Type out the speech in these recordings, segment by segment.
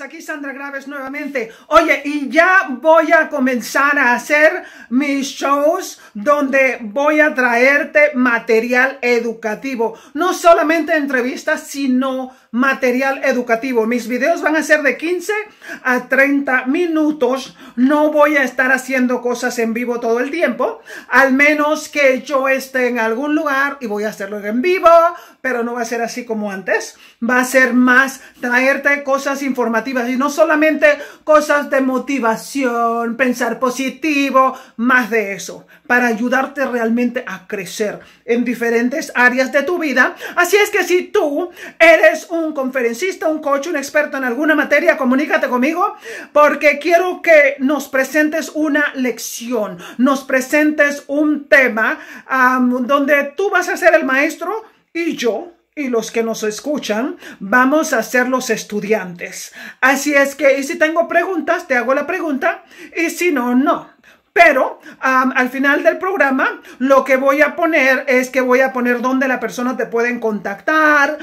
aquí Sandra Graves nuevamente. Oye, y ya voy a comenzar a hacer mis shows donde voy a traerte material educativo. No solamente entrevistas, sino material educativo. Mis videos van a ser de 15 a 30 minutos. No voy a estar haciendo cosas en vivo todo el tiempo, al menos que yo esté en algún lugar y voy a hacerlo en vivo, pero no va a ser así como antes. Va a ser más traerte cosas informativas y no solamente cosas de motivación, pensar positivo, más de eso, para ayudarte realmente a crecer en diferentes áreas de tu vida. Así es que si tú eres un un conferencista, un coach, un experto en alguna materia, comunícate conmigo porque quiero que nos presentes una lección, nos presentes un tema donde tú vas a ser el maestro y yo y los que nos escuchan, vamos a ser los estudiantes. Así es que, y si tengo preguntas, te hago la pregunta, y si no, no. Pero al final del programa lo que voy a poner es que voy a poner dónde la persona te pueden contactar,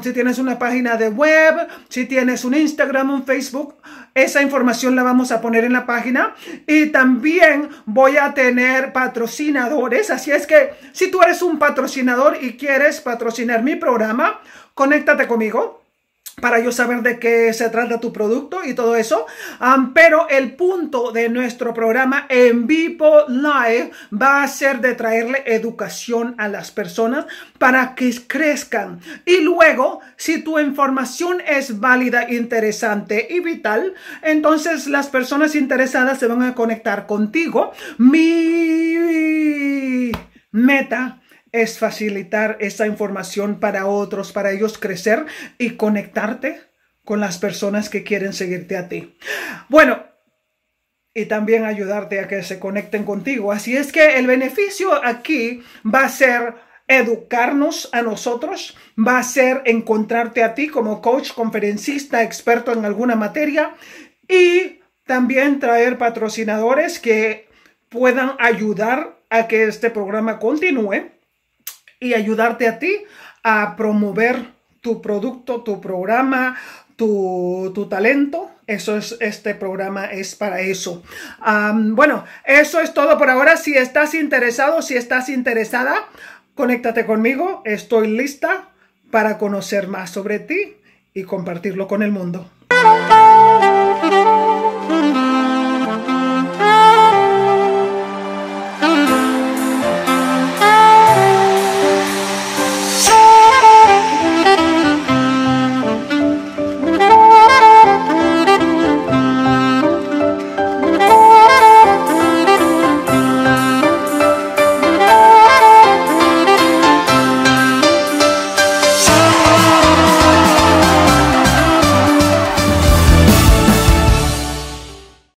si tienes una página de web, si tienes un Instagram, un Facebook. Esa información la vamos a poner en la página. Y también voy a tener patrocinadores. Así es que si tú eres un patrocinador y quieres patrocinar mi programa, conéctate conmigo para yo saber de qué se trata tu producto y todo eso. pero el punto de nuestro programa en vivo live va a ser de traerle educación a las personas para que crezcan. Y luego, si tu información es válida, interesante y vital, entonces las personas interesadas se van a conectar contigo. Mi meta es facilitar esa información para otros, para ellos crecer y conectarte con las personas que quieren seguirte a ti. Bueno, y también ayudarte a que se conecten contigo. Así es que el beneficio aquí va a ser educarnos a nosotros, va a ser encontrarte a ti como coach, conferencista, experto en alguna materia y también traer patrocinadores que puedan ayudar a que este programa continúe y ayudarte a ti a promover tu producto, tu programa, tu, talento. Eso es, este programa es para eso. bueno, eso es todo por ahora. Si estás interesado, si estás interesada, conéctate conmigo. Estoy lista para conocer más sobre ti y compartirlo con el mundo.